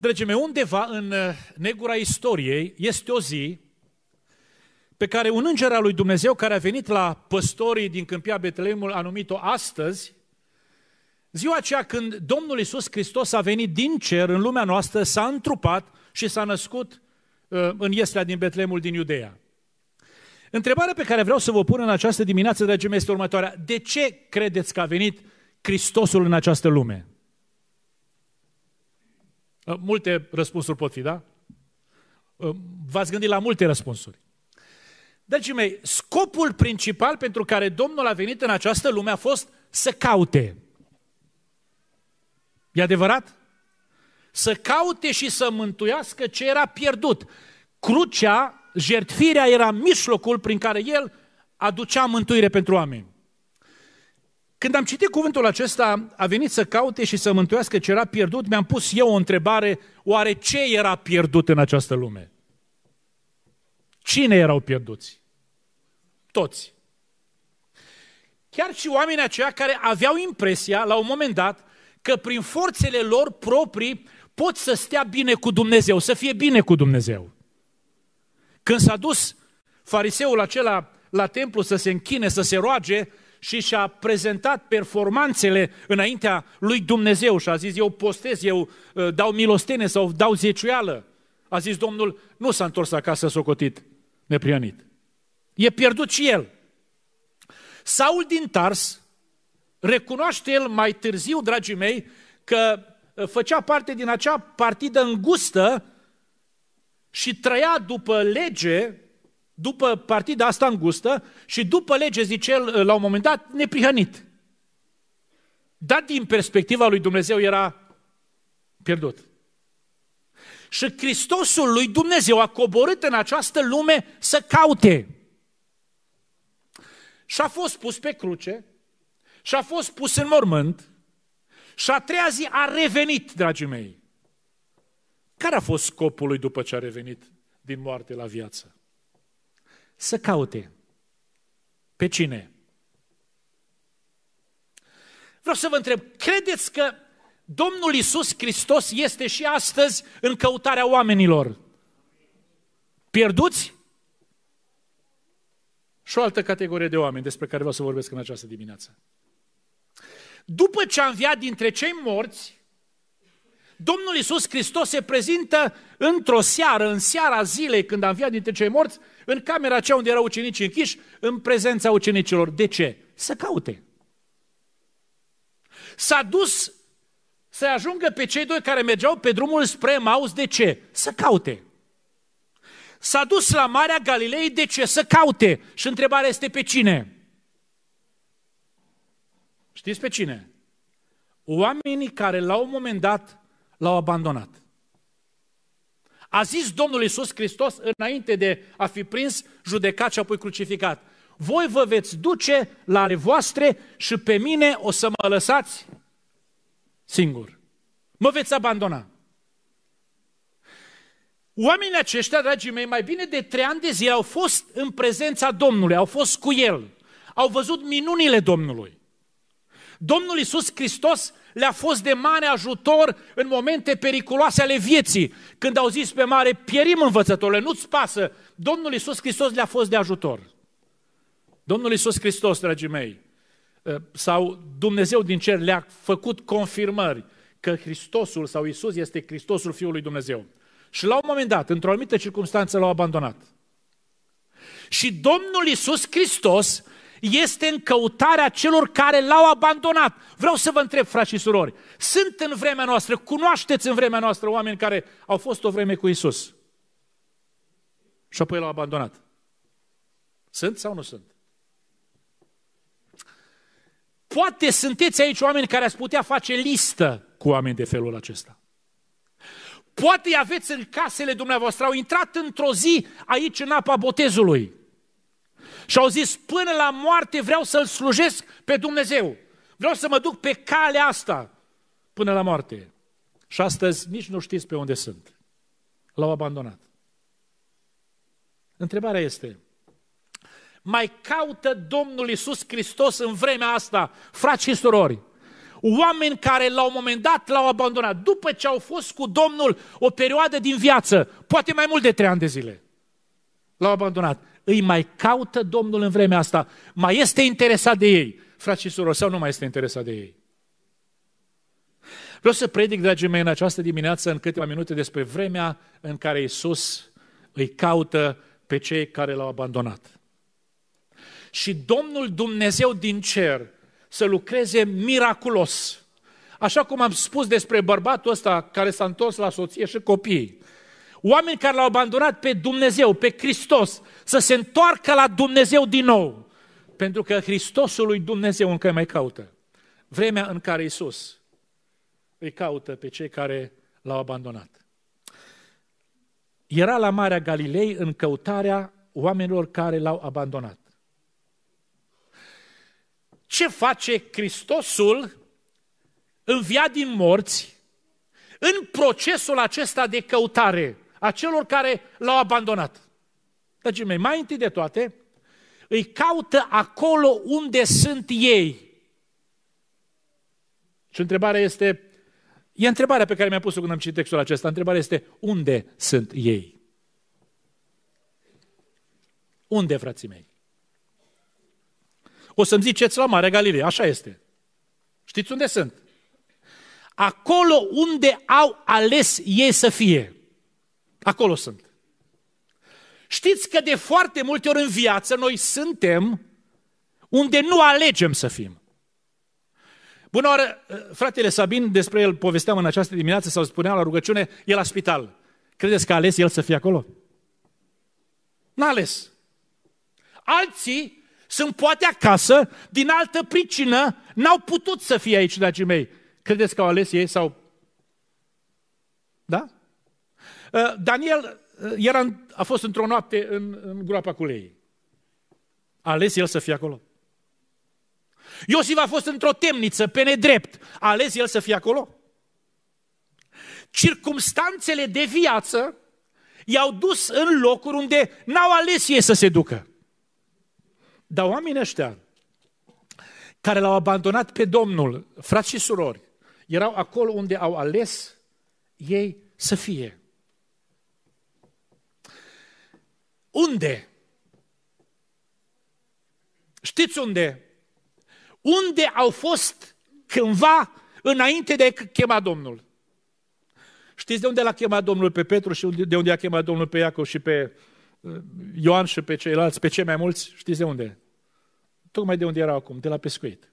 Dragii mei, undeva în uh, negura istoriei este o zi pe care un înger al lui Dumnezeu care a venit la păstorii din câmpia Betleemul a numit-o astăzi, ziua aceea când Domnul Isus Hristos a venit din cer în lumea noastră, s-a întrupat și s-a născut uh, în Ieslea din Betleemul din Iudeea. Întrebarea pe care vreau să vă pun în această dimineață, dragii mei, este următoarea. De ce credeți că a venit Hristosul în această lume? Uh, multe răspunsuri pot fi, da? Uh, v-ați gândit la multe răspunsuri. Dragii mei, scopul principal pentru care Domnul a venit în această lume a fost să caute. E adevărat? Să caute și să mântuiască ce era pierdut. Crucea, jertfirea era mijlocul prin care El aducea mântuire pentru oameni. Când am citit cuvântul acesta, a venit să caute și să mântuiască ce era pierdut, mi-am pus eu o întrebare, oare ce era pierdut în această lume? Cine erau pierduți? Toți. Chiar și oamenii aceia care aveau impresia, la un moment dat, că prin forțele lor proprii pot să stea bine cu Dumnezeu, să fie bine cu Dumnezeu. Când s-a dus fariseul acela la templu să se închine, să se roage, și și-a prezentat performanțele înaintea lui Dumnezeu și a zis, eu postez, eu uh, dau milostene sau dau zeciuială. A zis Domnul, nu s-a întors acasă socotit, neprianit. E pierdut și el. Saul din Tars recunoaște el mai târziu, dragii mei, că uh, făcea parte din acea partidă îngustă și trăia după lege după partida asta îngustă și după lege, zice el, la un moment dat, neprihănit. Dar din perspectiva lui Dumnezeu era pierdut. Și Hristosul lui Dumnezeu a coborât în această lume să caute. Și a fost pus pe cruce, și a fost pus în mormânt, și a treia zi a revenit, dragii mei. Care a fost scopul lui după ce a revenit din moarte la viață? să caute. Pe cine? Vreau să vă întreb, credeți că Domnul Isus Hristos este și astăzi în căutarea oamenilor? Pierduți? Și o altă categorie de oameni despre care vreau să vorbesc în această dimineață. După ce a înviat dintre cei morți, Domnul Iisus Hristos se prezintă într-o seară, în seara zilei când a înviat dintre cei morți, în camera aceea unde erau ucenicii închiși, în prezența ucenicilor. De ce? Să caute. S-a dus să ajungă pe cei doi care mergeau pe drumul spre Maus. De ce? Să caute. S-a dus la Marea Galilei. De ce? Să caute. Și întrebarea este pe cine? Știți pe cine? Oamenii care la un moment dat l-au abandonat. A zis Domnul Iisus Hristos înainte de a fi prins, judecat și apoi crucificat. Voi vă veți duce la ale voastre și pe mine o să mă lăsați singur. Mă veți abandona. Oamenii aceștia, dragii mei, mai bine de trei ani de zile au fost în prezența Domnului, au fost cu El, au văzut minunile Domnului. Domnul Iisus Hristos le-a fost de mare ajutor în momente periculoase ale vieții. Când au zis pe mare, pierim învățătorile, nu-ți pasă, Domnul Iisus Hristos le-a fost de ajutor. Domnul Iisus Hristos, dragii mei, ă, sau Dumnezeu din cer le-a făcut confirmări că Hristosul sau Iisus este Hristosul Fiului Dumnezeu. Și la un moment dat, într-o anumită circunstanță, l-au abandonat. Și Domnul Iisus Hristos este în căutarea celor care l-au abandonat. Vreau să vă întreb, frați și surori, sunt în vremea noastră, cunoașteți în vremea noastră oameni care au fost o vreme cu Isus și apoi l-au abandonat. Sunt sau nu sunt? Poate sunteți aici oameni care ați putea face listă cu oameni de felul acesta. Poate aveți în casele dumneavoastră, au intrat într-o zi aici în apa botezului. Și au zis, până la moarte vreau să-L slujesc pe Dumnezeu. Vreau să mă duc pe calea asta până la moarte. Și astăzi nici nu știți pe unde sunt. L-au abandonat. Întrebarea este, mai caută Domnul Isus Hristos în vremea asta, frați și surori, oameni care la un moment dat l-au abandonat, după ce au fost cu Domnul o perioadă din viață, poate mai mult de trei ani de zile, l-au abandonat îi mai caută Domnul în vremea asta? Mai este interesat de ei, frați și sau nu mai este interesat de ei? Vreau să predic, dragii mei, în această dimineață, în câteva minute, despre vremea în care Iisus îi caută pe cei care l-au abandonat. Și Domnul Dumnezeu din cer să lucreze miraculos. Așa cum am spus despre bărbatul ăsta care s-a întors la soție și copii. Oameni care l-au abandonat pe Dumnezeu, pe Hristos, să se întoarcă la Dumnezeu din nou. Pentru că Hristosul lui Dumnezeu încă mai caută. Vremea în care Isus îi caută pe cei care l-au abandonat. Era la Marea Galilei în căutarea oamenilor care l-au abandonat. Ce face Hristosul înviat din morți în procesul acesta de căutare? a celor care l-au abandonat. Dragii mei, mai întâi de toate, îi caută acolo unde sunt ei. Și întrebarea este, e întrebarea pe care mi-a pus-o când am citit textul acesta, întrebarea este, unde sunt ei? Unde, frații mei? O să-mi ziceți la Marea Galilei, așa este. Știți unde sunt? Acolo unde au ales ei să fie. Acolo sunt. Știți că de foarte multe ori în viață noi suntem unde nu alegem să fim. Bună oară, fratele Sabin, despre el povesteam în această dimineață sau spunea la rugăciune, e la spital. Credeți că a ales el să fie acolo? N-a ales. Alții sunt poate acasă, din altă pricină, n-au putut să fie aici, dragii mei. Credeți că au ales ei sau... Da? Uh, Daniel uh, era, a fost într-o noapte în, în groapa lei. A ales el să fie acolo. Iosif a fost într-o temniță, pe nedrept. A ales el să fie acolo. Circumstanțele de viață i-au dus în locuri unde n-au ales ei să se ducă. Dar oamenii ăștia care l-au abandonat pe Domnul, frați și surori, erau acolo unde au ales ei să fie. Unde? Știți unde? Unde au fost cândva înainte de a chema Domnul? Știți de unde l-a chemat Domnul pe Petru și de unde a chemat Domnul pe Iacov și pe uh, Ioan și pe ceilalți, pe cei mai mulți? Știți de unde? Tocmai de unde erau acum, de la pescuit.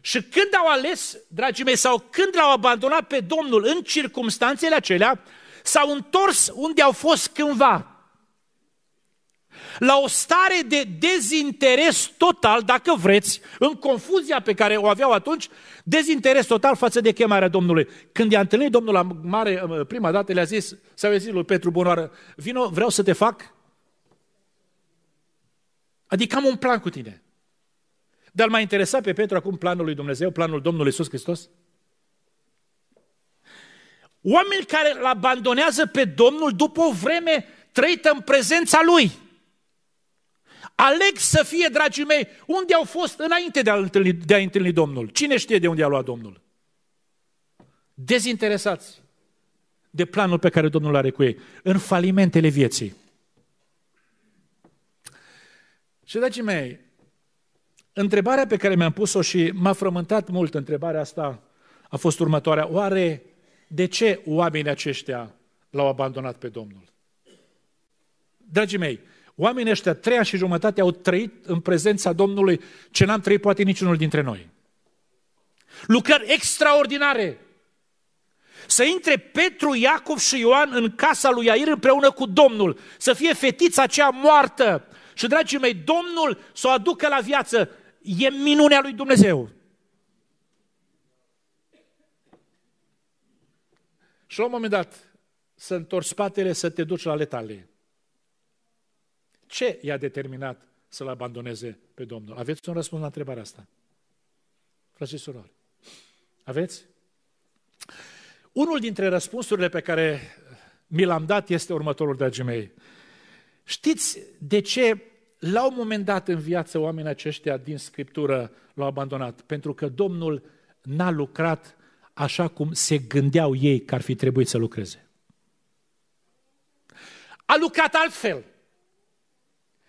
Și când au ales, dragii mei, sau când l-au abandonat pe Domnul în circumstanțele acelea, s-au întors unde au fost cândva. La o stare de dezinteres total, dacă vreți, în confuzia pe care o aveau atunci, dezinteres total față de chemarea Domnului. Când i-a întâlnit Domnul la mare uh, prima dată, le-a zis, sau i-a zis lui Petru Bunoară, vino, vreau să te fac. Adică am un plan cu tine. Dar m a interesat pe Petru acum planul lui Dumnezeu, planul Domnului Iisus Hristos? Oameni care îl abandonează pe Domnul după o vreme trăită în prezența Lui. Aleg să fie, dragii mei, unde au fost înainte de a întâlni, de a întâlni Domnul. Cine știe de unde a luat Domnul? Dezinteresați de planul pe care Domnul are cu ei, în falimentele vieții. Și, dragii mei, întrebarea pe care mi-am pus-o și m-a frământat mult întrebarea asta a fost următoarea. Oare de ce oamenii aceștia l-au abandonat pe Domnul. Dragii mei, oamenii ăștia, treia și jumătate, au trăit în prezența Domnului ce n-am trăit poate niciunul dintre noi. Lucrări extraordinare. Să intre Petru, Iacov și Ioan în casa lui Iair împreună cu Domnul, să fie fetița aceea moartă. Și, dragii mei, Domnul să o aducă la viață. E minunea lui Dumnezeu. Și la un moment dat să întorci spatele, să te duci la letale. Ce i-a determinat să-L abandoneze pe Domnul? Aveți un răspuns la întrebarea asta? frații și surori, aveți? Unul dintre răspunsurile pe care mi l-am dat este următorul, dragii mei. Știți de ce la un moment dat în viață oamenii aceștia din Scriptură l-au abandonat? Pentru că Domnul n-a lucrat așa cum se gândeau ei că ar fi trebuit să lucreze. A lucrat altfel.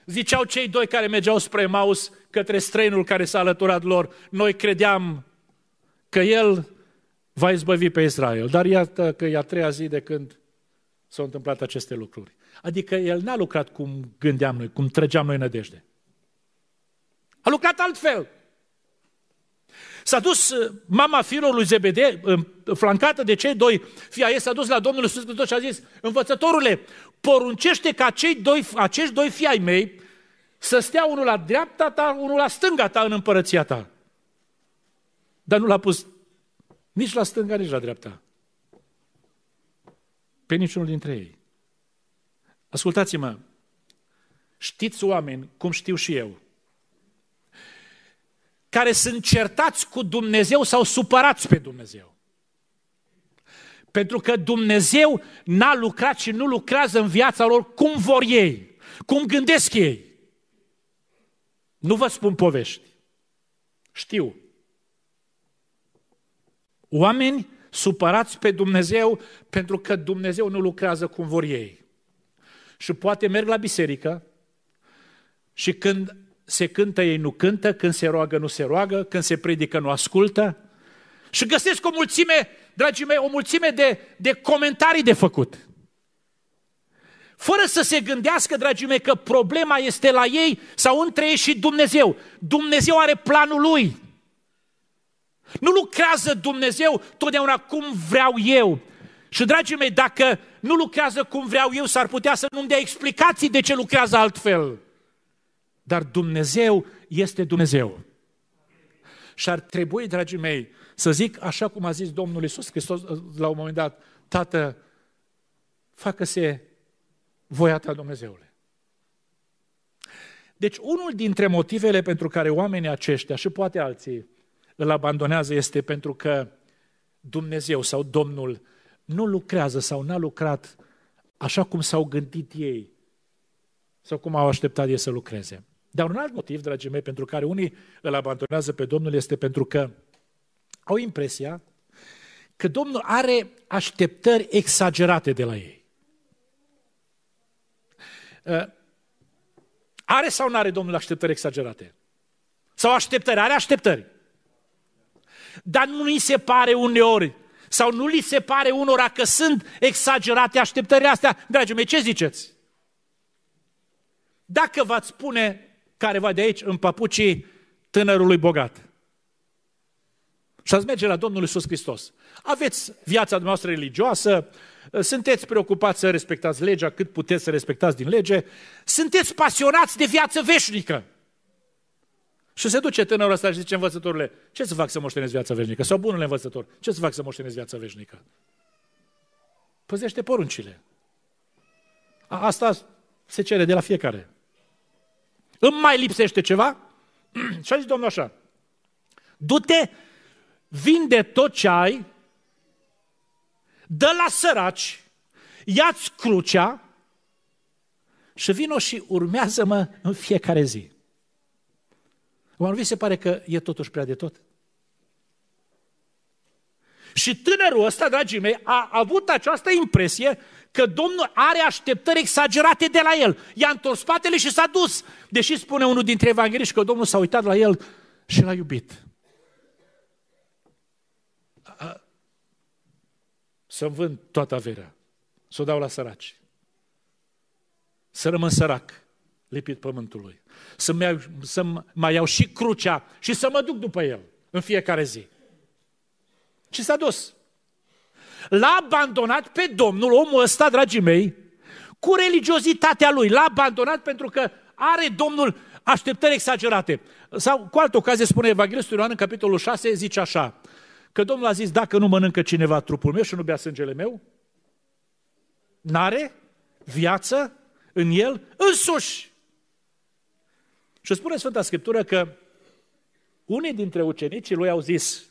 Ziceau cei doi care mergeau spre Maus către străinul care s-a alăturat lor, noi credeam că el va izbăvi pe Israel. Dar iată că e a treia zi de când s-au întâmplat aceste lucruri. Adică el n-a lucrat cum gândeam noi, cum trăgeam noi nădejde. A lucrat altfel. S-a dus uh, mama fiilor lui Zebede, uh, flancată de cei doi fii ei, s-a dus la Domnul Iisus Hristos și a zis, învățătorule, poruncește ca cei doi, acești doi fii ai mei să stea unul la dreapta ta, unul la stânga ta în împărăția ta. Dar nu l-a pus nici la stânga, nici la dreapta. Pe niciunul dintre ei. Ascultați-mă, știți oameni cum știu și eu – care sunt certați cu Dumnezeu sau supărați pe Dumnezeu. Pentru că Dumnezeu n-a lucrat și nu lucrează în viața lor cum vor ei, cum gândesc ei. Nu vă spun povești. Știu. Oameni supărați pe Dumnezeu pentru că Dumnezeu nu lucrează cum vor ei. Și poate merg la biserică și când se cântă, ei nu cântă, când se roagă, nu se roagă, când se predică, nu ascultă. Și găsesc o mulțime, dragii mei, o mulțime de, de comentarii de făcut. Fără să se gândească, dragii mei, că problema este la ei sau între ei și Dumnezeu. Dumnezeu are planul lui. Nu lucrează Dumnezeu totdeauna cum vreau eu. Și, dragii mei, dacă nu lucrează cum vreau eu, s-ar putea să nu-mi dea explicații de ce lucrează altfel. Dar Dumnezeu este Dumnezeu. Și ar trebui, dragii mei, să zic așa cum a zis Domnul Iisus Hristos uh, la un moment dat, Tată, facă-se voia ta Dumnezeule. Deci unul dintre motivele pentru care oamenii aceștia și poate alții îl abandonează este pentru că Dumnezeu sau Domnul nu lucrează sau n-a lucrat așa cum s-au gândit ei sau cum au așteptat ei să lucreze. Dar un alt motiv, dragii mei, pentru care unii îl abandonează pe Domnul este pentru că au impresia că Domnul are așteptări exagerate de la ei. Uh, are sau nu are Domnul așteptări exagerate? Sau așteptări? Are așteptări. Dar nu li se pare uneori sau nu li se pare unora că sunt exagerate așteptările astea. Dragii mei, ce ziceți? Dacă v-ați spune careva de aici în papucii tânărului bogat. Și ați merge la Domnul Iisus Hristos. Aveți viața dumneavoastră religioasă, sunteți preocupați să respectați legea cât puteți să respectați din lege, sunteți pasionați de viață veșnică. Și se duce tânărul ăsta și zice învățătorule, ce să fac să moștenesc viața veșnică? Sau bunul învățător, ce să fac să moștenesc viața veșnică? Păzește poruncile. Asta se cere de la fiecare. Îmi mai lipsește ceva? Și a zis Domnul așa, du-te, vinde tot ce ai, dă la săraci, ia-ți crucea și vino și urmează-mă în fiecare zi. Oare vi se pare că e totuși prea de tot? Și tânărul ăsta, dragii mei, a avut această impresie că Domnul are așteptări exagerate de la el. I-a întors spatele și s-a dus. Deși spune unul dintre evangeliști că Domnul s-a uitat la el și l-a iubit. să vând toată averea, să o dau la săraci, să rămân sărac, lipit pământului, să-mi, iau, să mai iau și crucea și să mă duc după el în fiecare zi. Și s-a dus. L-a abandonat pe Domnul, omul ăsta, dragii mei, cu religiozitatea lui. L-a abandonat pentru că are Domnul așteptări exagerate. Sau cu altă ocazie spune Evanghelistul Ioan în capitolul 6, zice așa, că Domnul a zis, dacă nu mănâncă cineva trupul meu și nu bea sângele meu, n-are viață în el însuși. Și spune Sfânta Scriptură că unii dintre ucenicii lui au zis,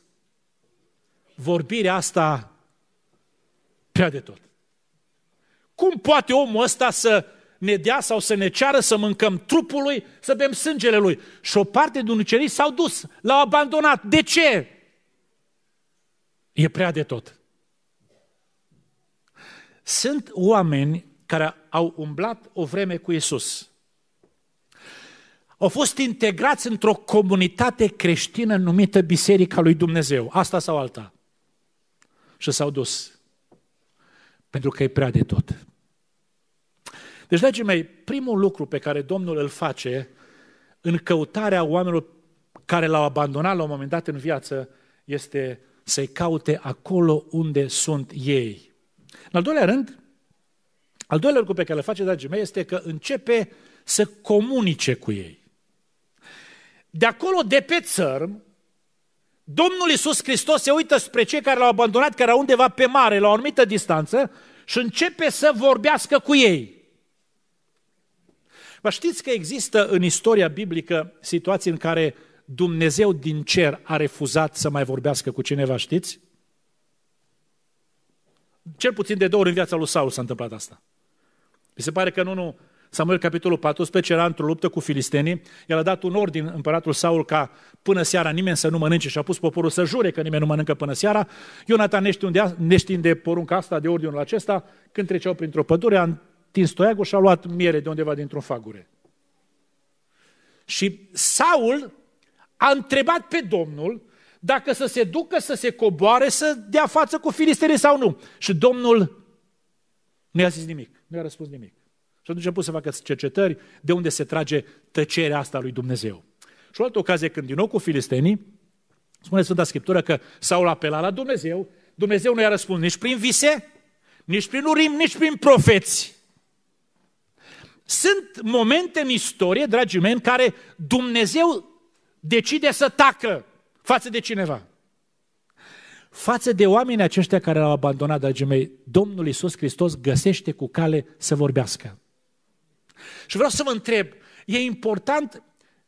vorbirea asta prea de tot. Cum poate omul ăsta să ne dea sau să ne ceară să mâncăm trupul lui, să bem sângele lui? Și o parte din ucenici s-au dus, l-au abandonat. De ce? E prea de tot. Sunt oameni care au umblat o vreme cu Isus. Au fost integrați într-o comunitate creștină numită Biserica lui Dumnezeu, asta sau alta. Și s-au dus pentru că e prea de tot. Deci, dragii mei, primul lucru pe care Domnul îl face în căutarea oamenilor care l-au abandonat la un moment dat în viață este să-i caute acolo unde sunt ei. În al doilea rând, al doilea lucru pe care îl face, dragii mei, este că începe să comunice cu ei. De acolo, de pe țărm, Domnul Iisus Hristos se uită spre cei care l-au abandonat, care erau undeva pe mare, la o anumită distanță, și începe să vorbească cu ei. Vă știți că există în istoria biblică situații în care Dumnezeu din cer a refuzat să mai vorbească cu cineva, știți? Cel puțin de două ori în viața lui Saul s-a întâmplat asta. Mi se pare că în unul Samuel, capitolul 14, era într-o luptă cu filistenii. El a dat un ordin împăratul Saul ca până seara nimeni să nu mănânce și a pus poporul să jure că nimeni nu mănâncă până seara. Ionatan, neștiind de porunca asta, de ordinul acesta, când treceau printr-o pădure, a întins toiagul și a luat miere de undeva dintr-un fagure. Și Saul a întrebat pe Domnul dacă să se ducă, să se coboare, să dea față cu filistenii sau nu. Și Domnul nu i-a zis nimic, nu i-a răspuns nimic. Și atunci început să facă cercetări de unde se trage tăcerea asta lui Dumnezeu. Și o altă ocazie, când din nou cu filistenii, spune Sfânta Scriptură că Saul apela la Dumnezeu, Dumnezeu nu i-a răspuns nici prin vise, nici prin urim, nici prin profeți. Sunt momente în istorie, dragii mei, în care Dumnezeu decide să tacă față de cineva. Față de oamenii aceștia care l-au abandonat, dragii mei, Domnul Isus Hristos găsește cu cale să vorbească. Și vreau să vă întreb, e important,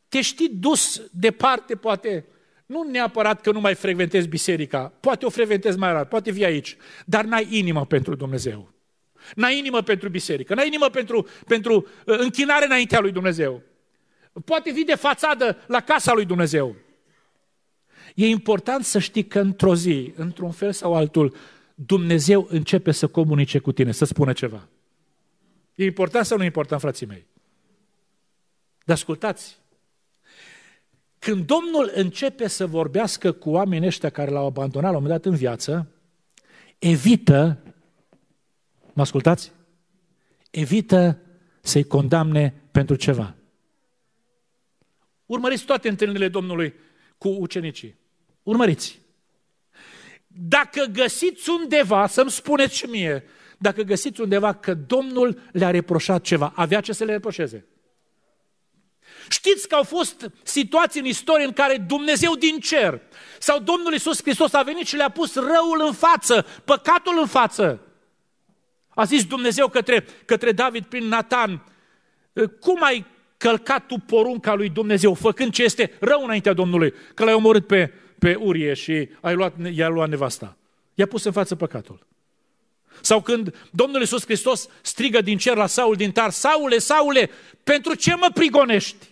te știi dus departe, poate, nu neapărat că nu mai frecventezi biserica, poate o frecventezi mai rar, poate vii aici, dar n-ai inimă pentru Dumnezeu. N-ai inimă pentru biserică, n-ai inimă pentru, pentru uh, închinare înaintea lui Dumnezeu. Poate vii de fațadă la casa lui Dumnezeu. E important să știi că într-o zi, într-un fel sau altul, Dumnezeu începe să comunice cu tine, să spună ceva. E important sau nu e important, frații mei? Dar ascultați, când Domnul începe să vorbească cu oamenii ăștia care l-au abandonat la un moment dat în viață, evită, mă ascultați? Evită să-i condamne pentru ceva. Urmăriți toate întâlnirile Domnului cu ucenicii. Urmăriți. Dacă găsiți undeva, să-mi spuneți și mie, dacă găsiți undeva că Domnul le-a reproșat ceva, avea ce să le reproșeze. Știți că au fost situații în istorie în care Dumnezeu din cer sau Domnul Isus Hristos a venit și le-a pus răul în față, păcatul în față. A zis Dumnezeu către, către David prin Natan, cum ai călcat tu porunca lui Dumnezeu, făcând ce este rău înaintea Domnului, că l-ai omorât pe, pe Urie și ai luat, i-a luat nevasta. I-a pus în față păcatul. Sau când Domnul Iisus Hristos strigă din cer la Saul din Tar, Saule, Saule, pentru ce mă prigonești?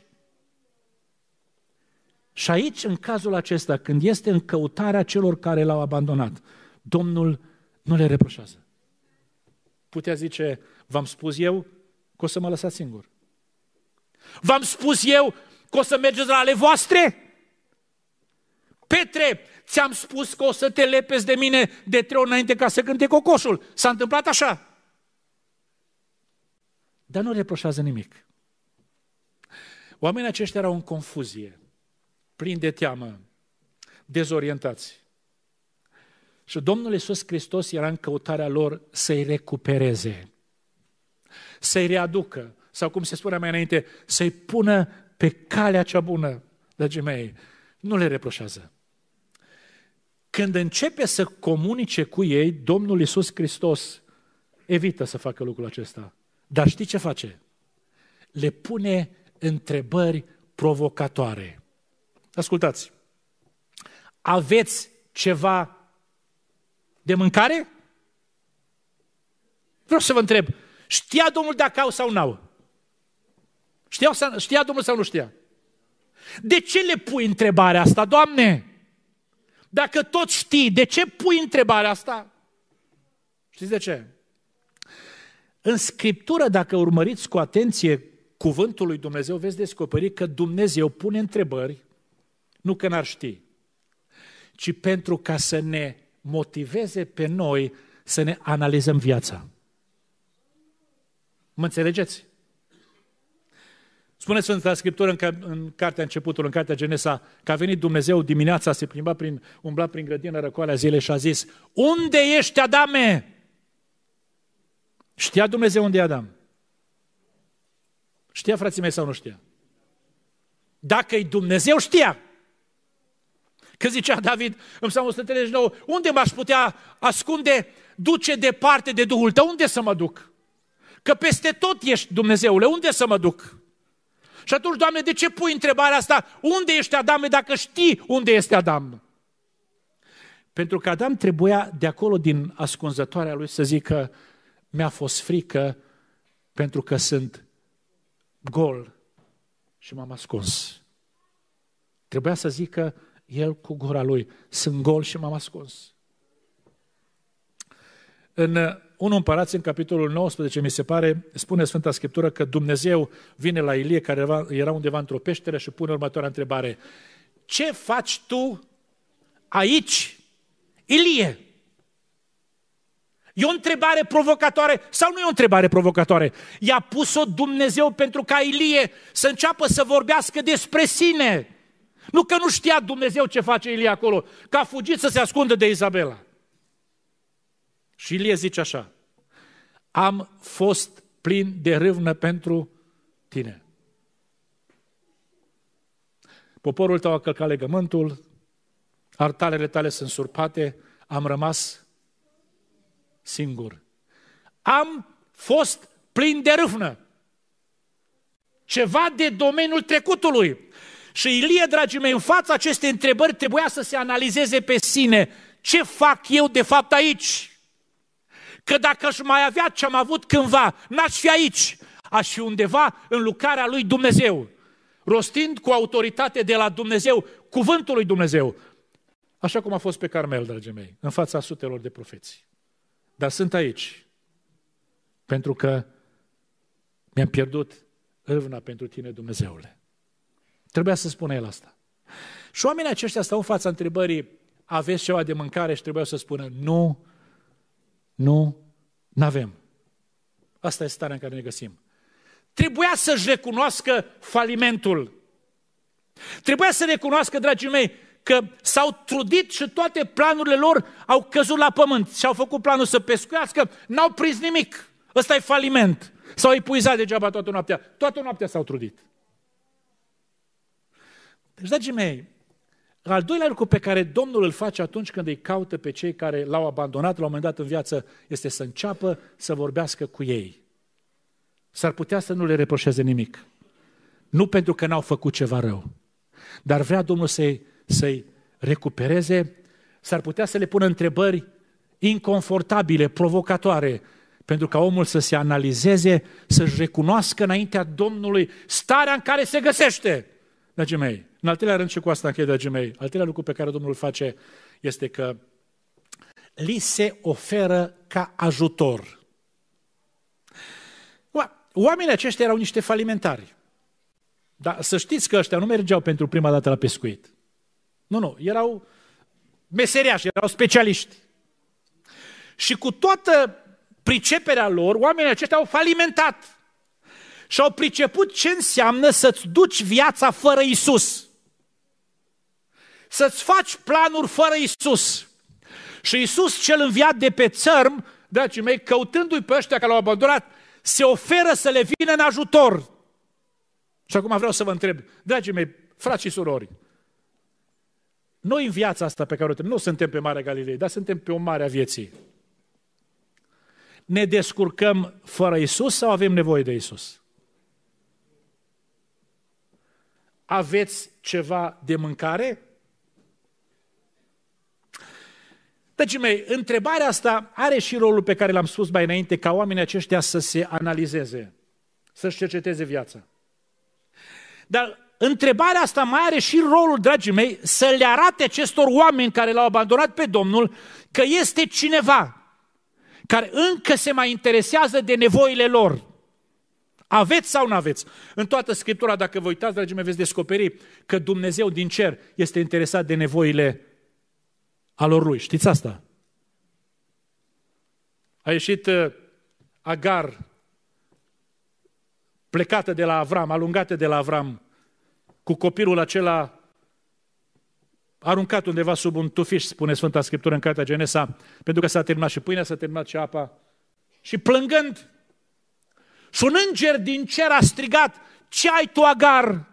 Și aici, în cazul acesta, când este în căutarea celor care l-au abandonat, Domnul nu le reproșează. Putea zice, v-am spus eu că o să mă lăsați singur. V-am spus eu că o să mergeți la ale voastre? Petre, ți-am spus că o să te lepezi de mine de trei ori înainte ca să cânte cocoșul. S-a întâmplat așa. Dar nu reproșează nimic. Oamenii aceștia erau în confuzie, plini de teamă, dezorientați. Și Domnul Iisus Hristos era în căutarea lor să-i recupereze, să-i readucă, sau cum se spunea mai înainte, să-i pună pe calea cea bună, dragii mei nu le reproșează. Când începe să comunice cu ei, Domnul Iisus Hristos evită să facă lucrul acesta. Dar știi ce face? Le pune întrebări provocatoare. Ascultați. Aveți ceva de mâncare? Vreau să vă întreb. Știa Domnul dacă au sau n-au? știa Domnul sau nu știa? De ce le pui întrebarea asta, Doamne? Dacă tot știi, de ce pui întrebarea asta? Știți de ce? În Scriptură, dacă urmăriți cu atenție cuvântul lui Dumnezeu, veți descoperi că Dumnezeu pune întrebări, nu că n-ar ști, ci pentru ca să ne motiveze pe noi să ne analizăm viața. Mă înțelegeți? Spune Sfânta Scriptură în, ca, în cartea începutul, în cartea Genesa, că a venit Dumnezeu dimineața, se plimba prin, umbla prin grădină răcoalea zilei și a zis, Unde ești, Adame? Știa Dumnezeu unde e Adam? Știa frații mei sau nu știa? Dacă-i Dumnezeu, știa. Că zicea David în Psalmul 139, unde m-aș putea ascunde, duce departe de Duhul tău, unde să mă duc? Că peste tot ești Dumnezeule, unde să mă duc? Și atunci, Doamne, de ce pui întrebarea asta? Unde este Adam? dacă știi unde este Adam? Pentru că Adam trebuia de acolo, din ascunzătoarea lui, să zică, mi-a fost frică pentru că sunt gol și m-am ascuns. Trebuia să zică el cu gura lui, sunt gol și m-am ascuns. În unul Împărați, în capitolul 19, mi se pare, spune Sfânta Scriptură că Dumnezeu vine la Ilie, care era undeva într-o peșteră, și pune următoarea întrebare. Ce faci tu aici, Ilie? E o întrebare provocatoare sau nu e o întrebare provocatoare? I-a pus-o Dumnezeu pentru ca Ilie să înceapă să vorbească despre sine. Nu că nu știa Dumnezeu ce face Ilie acolo, că a fugit să se ascundă de Izabela. Și Ilie zice așa, am fost plin de râvnă pentru tine. Poporul tău a călcat legământul, artalele tale sunt surpate, am rămas singur. Am fost plin de râvnă. Ceva de domeniul trecutului. Și Ilie, dragii mei, în fața acestei întrebări trebuia să se analizeze pe sine. Ce fac eu de fapt aici? că dacă aș mai avea ce am avut cândva, n-aș fi aici, aș fi undeva în lucrarea lui Dumnezeu, rostind cu autoritate de la Dumnezeu, cuvântul lui Dumnezeu, așa cum a fost pe Carmel, dragii mei, în fața sutelor de profeți. Dar sunt aici, pentru că mi-am pierdut râvna pentru tine, Dumnezeule. Trebuia să spună el asta. Și oamenii aceștia stau în fața întrebării, aveți ceva de mâncare? Și trebuia să spună, nu, nu avem. Asta este starea în care ne găsim. Trebuia să-și recunoască falimentul. Trebuia să recunoască, dragii mei, că s-au trudit și toate planurile lor au căzut la pământ și au făcut planul să pescuiască, n-au prins nimic. Ăsta e faliment. S-au epuizat degeaba toată noaptea. Toată noaptea s-au trudit. Deci, dragii mei, al doilea lucru pe care Domnul îl face atunci când îi caută pe cei care l-au abandonat la un moment dat în viață este să înceapă să vorbească cu ei. S-ar putea să nu le reproșeze nimic. Nu pentru că n-au făcut ceva rău, dar vrea Domnul să-i, să recupereze, s-ar putea să le pună întrebări inconfortabile, provocatoare, pentru ca omul să se analizeze, să-și recunoască înaintea Domnului starea în care se găsește. Dragii mei, în al treilea rând și cu asta închei, dragii mei, al treilea lucru pe care Domnul îl face este că li se oferă ca ajutor. Oamenii aceștia erau niște falimentari. Dar să știți că ăștia nu mergeau pentru prima dată la pescuit. Nu, nu, erau meseriași, erau specialiști. Și cu toată priceperea lor, oamenii aceștia au falimentat. Și au priceput ce înseamnă să-ți duci viața fără Isus să-ți faci planuri fără Isus. Și Isus cel înviat de pe țărm, dragii mei, căutându-i pe ăștia care l-au abandonat, se oferă să le vină în ajutor. Și acum vreau să vă întreb, dragii mei, frați și surori, noi în viața asta pe care o trăim, nu suntem pe Marea Galilei, dar suntem pe o mare a vieții. Ne descurcăm fără Isus sau avem nevoie de Isus? Aveți ceva de mâncare? Dragii deci, mei, întrebarea asta are și rolul pe care l-am spus mai înainte, ca oamenii aceștia să se analizeze, să-și cerceteze viața. Dar întrebarea asta mai are și rolul, dragii mei, să le arate acestor oameni care l-au abandonat pe Domnul că este cineva care încă se mai interesează de nevoile lor. Aveți sau nu aveți? În toată Scriptura, dacă vă uitați, dragii mei, veți descoperi că Dumnezeu din cer este interesat de nevoile alor lui. Știți asta? A ieșit uh, Agar, plecată de la Avram, alungată de la Avram, cu copilul acela aruncat undeva sub un tufiș, spune Sfânta Scriptură în Cartea Genesa, pentru că s-a terminat și pâinea, s-a terminat și apa. Și plângând, și un înger din cer a strigat, ce ai tu, Agar?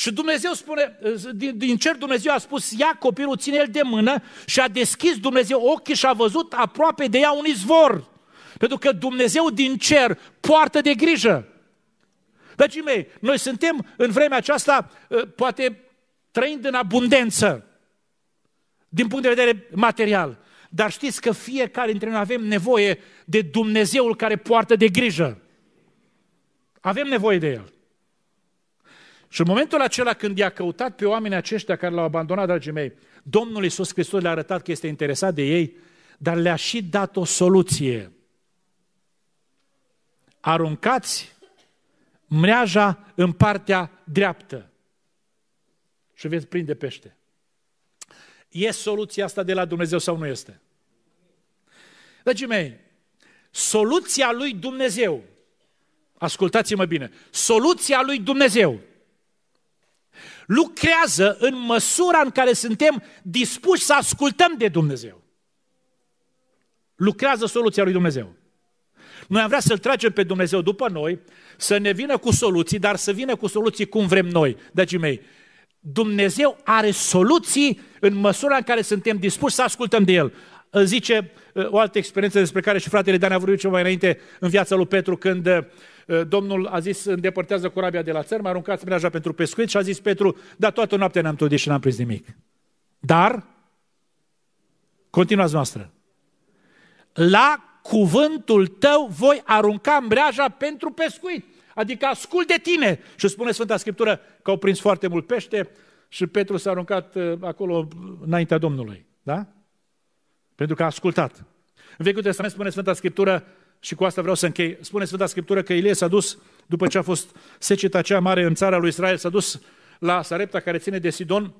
Și Dumnezeu spune, din, din cer Dumnezeu a spus, ia copilul, ține-l de mână și a deschis Dumnezeu ochii și a văzut aproape de ea un izvor. Pentru că Dumnezeu din cer poartă de grijă. Dragii mei, noi suntem în vremea aceasta, ă, poate trăind în abundență, din punct de vedere material. Dar știți că fiecare dintre noi avem nevoie de Dumnezeul care poartă de grijă. Avem nevoie de El. Și în momentul acela când i-a căutat pe oamenii aceștia care l-au abandonat, dragii mei, Domnul Iisus Hristos le-a arătat că este interesat de ei, dar le-a și dat o soluție. Aruncați mreaja în partea dreaptă și veți prinde pește. E soluția asta de la Dumnezeu sau nu este? Dragii mei, soluția lui Dumnezeu, ascultați-mă bine, soluția lui Dumnezeu lucrează în măsura în care suntem dispuși să ascultăm de Dumnezeu. Lucrează soluția lui Dumnezeu. Noi am vrea să-L tragem pe Dumnezeu după noi, să ne vină cu soluții, dar să vină cu soluții cum vrem noi, dragii mei. Dumnezeu are soluții în măsura în care suntem dispuși să ascultăm de El. Îl zice uh, o altă experiență despre care și fratele Dan a vorbit ceva mai înainte în viața lui Petru, când uh, Eh, Domnul a zis, îndepărtează corabia de la țărm, aruncați mreaja pentru pescuit și a zis Petru, da, toată noaptea ne-am trudit și n-am prins nimic. Dar, continuați noastră, la cuvântul tău voi arunca mreaja pentru pescuit. Adică ascult de tine. Și spune Sfânta Scriptură că au prins foarte mult pește și Petru s-a aruncat eh, acolo înaintea Domnului. Da? Pentru că a ascultat. În Vechiul Testament spune Sfânta Scriptură și cu asta vreau să închei, spune Sfânta Scriptură că Ilie s-a dus, după ce a fost seceta cea mare în țara lui Israel, s-a dus la Sarepta care ține de Sidon,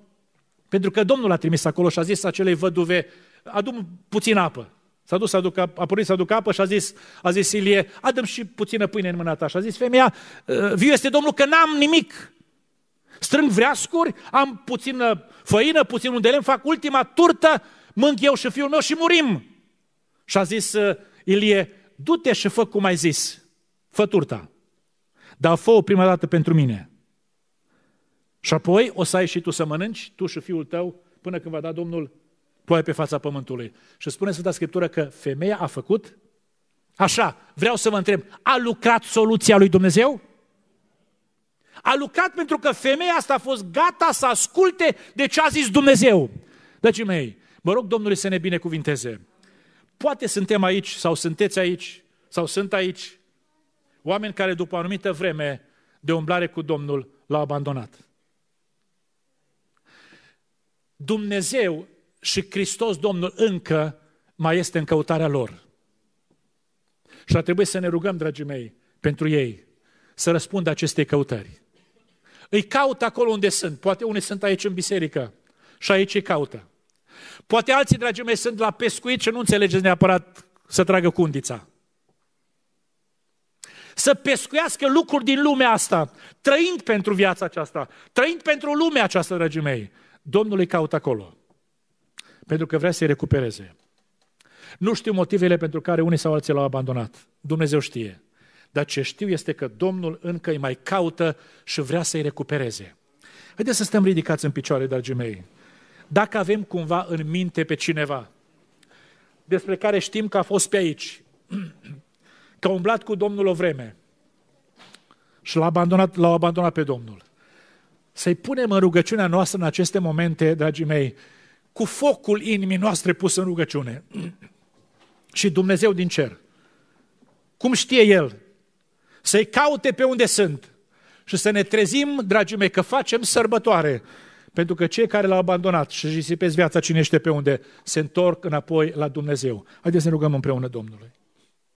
pentru că Domnul a trimis acolo și a zis acelei văduve, adu puțin apă. S-a dus să aducă, a pornit să aducă apă și a zis, a zis Ilie, adă și puțină pâine în mâna ta. Și a zis femeia, ă, viu este Domnul că n-am nimic. Strâng vreascuri, am puțină făină, puțin unde lemn, fac ultima turtă, mânc eu și fiul meu și murim. Și a zis ă, Ilie, du-te și fă cum ai zis, fă turta, dar fă-o prima dată pentru mine. Și apoi o să ai și tu să mănânci, tu și fiul tău, până când va da Domnul ploaie pe fața pământului. Și spune Sfânta Scriptură că femeia a făcut așa. Vreau să vă întreb, a lucrat soluția lui Dumnezeu? A lucrat pentru că femeia asta a fost gata să asculte de ce a zis Dumnezeu. Deci, mei, mă rog Domnului să ne binecuvinteze. Poate suntem aici sau sunteți aici sau sunt aici oameni care după o anumită vreme de umblare cu Domnul l-au abandonat. Dumnezeu și Hristos Domnul încă mai este în căutarea lor. Și ar trebui să ne rugăm, dragii mei, pentru ei, să răspundă acestei căutări. Îi caută acolo unde sunt. Poate unii sunt aici în biserică și aici îi caută. Poate alții, dragii mei, sunt la pescuit și nu înțelegeți neapărat să tragă cundița. Să pescuiască lucruri din lumea asta, trăind pentru viața aceasta, trăind pentru lumea aceasta, dragii mei. Domnul îi caută acolo, pentru că vrea să-i recupereze. Nu știu motivele pentru care unii sau alții l-au abandonat. Dumnezeu știe. Dar ce știu este că Domnul încă îi mai caută și vrea să-i recupereze. Haideți să stăm ridicați în picioare, dragii mei dacă avem cumva în minte pe cineva despre care știm că a fost pe aici, că a umblat cu Domnul o vreme și l-a abandonat, l a abandonat pe Domnul. Să-i punem în rugăciunea noastră în aceste momente, dragii mei, cu focul inimii noastre pus în rugăciune. și Dumnezeu din cer, cum știe El, să-i caute pe unde sunt și să ne trezim, dragii mei, că facem sărbătoare, pentru că cei care l-au abandonat și își risipesc viața cinește pe unde, se întorc înapoi la Dumnezeu. Haideți să ne rugăm împreună Domnului.